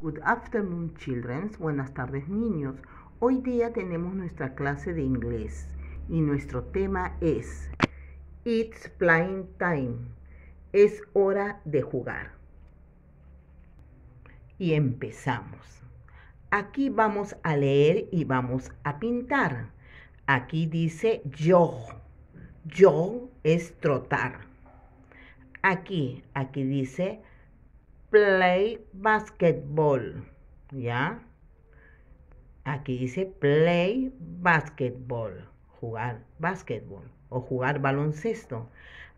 Good afternoon, children. Buenas tardes, niños. Hoy día tenemos nuestra clase de inglés y nuestro tema es It's playing time. Es hora de jugar. Y empezamos. Aquí vamos a leer y vamos a pintar. Aquí dice yo. Yo es trotar. Aquí, aquí dice play basketball, ¿ya? Aquí dice play basketball, jugar basketball o jugar baloncesto.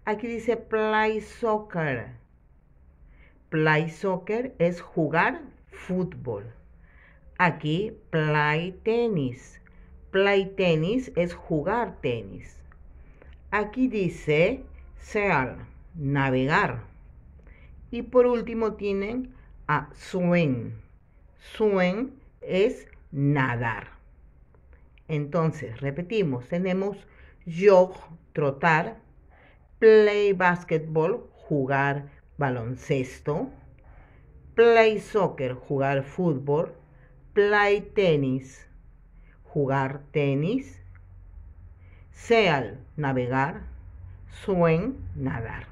Aquí dice play soccer. Play soccer es jugar fútbol. Aquí play tenis. Play tenis es jugar tenis. Aquí dice sail, navegar. Y por último tienen a swing. Swing es nadar. Entonces, repetimos, tenemos jog, trotar, play basketball, jugar baloncesto, play soccer, jugar fútbol, play tennis jugar tenis, seal, navegar, swim, nadar.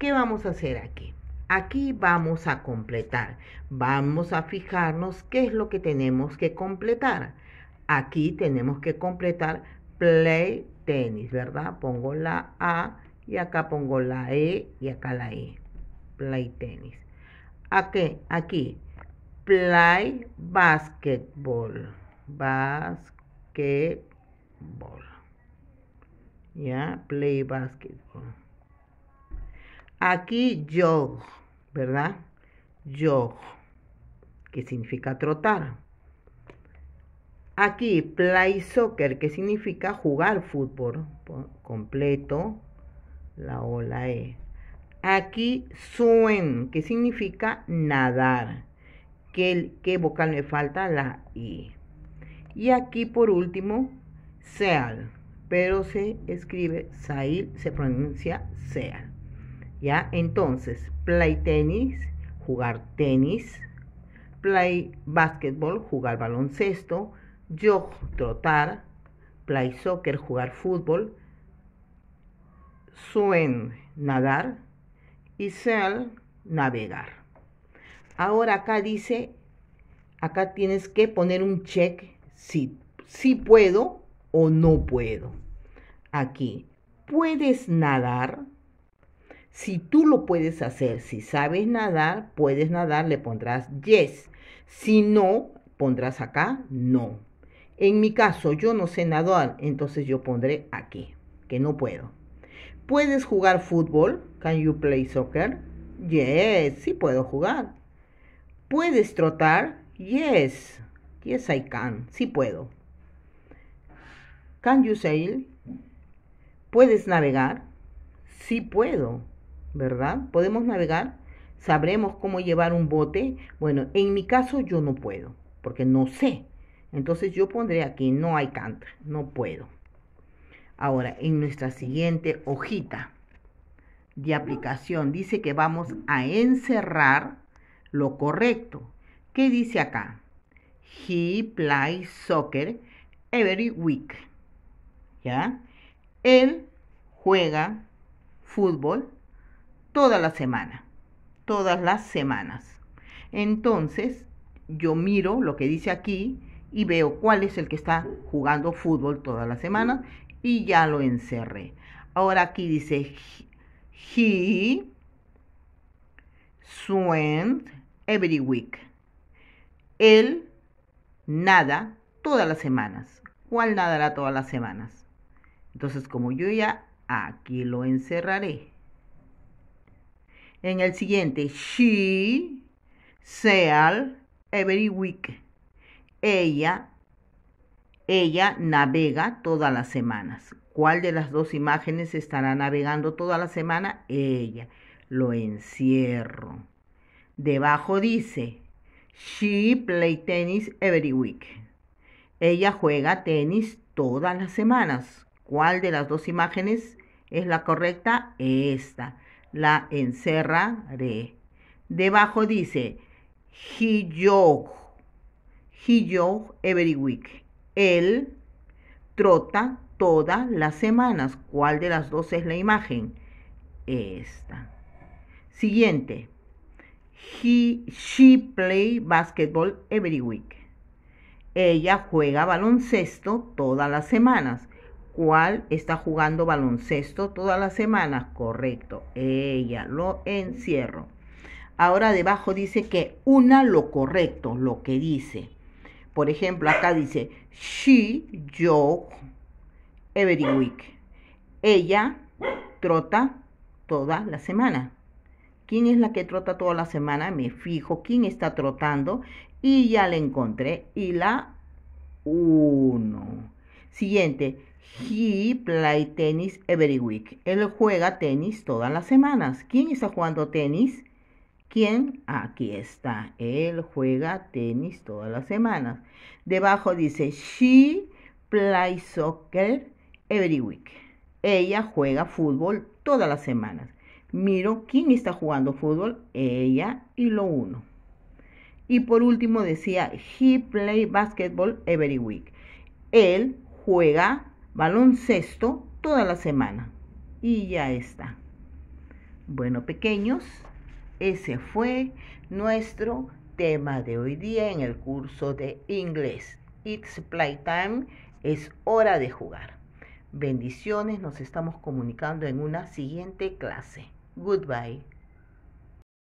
¿Qué vamos a hacer aquí? Aquí vamos a completar. Vamos a fijarnos qué es lo que tenemos que completar. Aquí tenemos que completar play tenis, ¿verdad? Pongo la A y acá pongo la E y acá la E. Play tenis. Aquí, aquí play basketball. Basketball. Ya, play basketball. Aquí yo, ¿verdad? Yo, que significa trotar. Aquí play soccer, que significa jugar fútbol completo, la O, la E. Aquí swim, que significa nadar, ¿Qué vocal me falta la I. Y aquí por último, seal, pero se escribe sail, se pronuncia seal. ¿Ya? Entonces, play tenis, jugar tenis, play basketball, jugar baloncesto, jog, trotar, play soccer, jugar fútbol, swim, nadar y sail, navegar. Ahora acá dice, acá tienes que poner un check si, si puedo o no puedo. Aquí, ¿puedes nadar? Si tú lo puedes hacer, si sabes nadar, puedes nadar, le pondrás yes. Si no, pondrás acá no. En mi caso, yo no sé nadar, entonces yo pondré aquí, que no puedo. ¿Puedes jugar fútbol? Can you play soccer? Yes, sí puedo jugar. ¿Puedes trotar? Yes. Yes, I can. Sí puedo. Can you sail? ¿Puedes navegar? Sí puedo. ¿verdad? Podemos navegar, sabremos cómo llevar un bote. Bueno, en mi caso yo no puedo, porque no sé. Entonces yo pondré aquí, no hay canto, no puedo. Ahora, en nuestra siguiente hojita de aplicación, dice que vamos a encerrar lo correcto. ¿Qué dice acá? He plays soccer every week. ¿Ya? Él juega fútbol toda la semana, todas las semanas. Entonces, yo miro lo que dice aquí y veo cuál es el que está jugando fútbol toda la semana y ya lo encerré. Ahora aquí dice he swim every week. Él nada todas las semanas. ¿Cuál nadará todas las semanas? Entonces, como yo ya aquí lo encerraré en el siguiente. She, sail every week. Ella, ella navega todas las semanas. ¿Cuál de las dos imágenes estará navegando toda la semana? Ella. Lo encierro. Debajo dice, she play tennis every week. Ella juega tenis todas las semanas. ¿Cuál de las dos imágenes es la correcta? Esta la encerraré. Debajo dice, he jog, he jog every week. Él trota todas las semanas. ¿Cuál de las dos es la imagen? Esta. Siguiente. He, she play basketball every week. Ella juega baloncesto todas las semanas. ¿Cuál está jugando baloncesto toda las semana. Correcto, ella lo encierro. Ahora debajo dice que una lo correcto, lo que dice. Por ejemplo, acá dice, she jog every week. Ella trota toda la semana. ¿Quién es la que trota toda la semana? Me fijo quién está trotando y ya la encontré. Y la uno. Siguiente, He play tennis every week. Él juega tenis todas las semanas. ¿Quién está jugando tenis? ¿Quién? Aquí está. Él juega tenis todas las semanas. Debajo dice she plays soccer every week. Ella juega fútbol todas las semanas. Miro quién está jugando fútbol, ella y lo uno. Y por último decía he play basketball every week. Él juega baloncesto toda la semana. Y ya está. Bueno, pequeños, ese fue nuestro tema de hoy día en el curso de inglés. It's playtime, es hora de jugar. Bendiciones, nos estamos comunicando en una siguiente clase. Goodbye.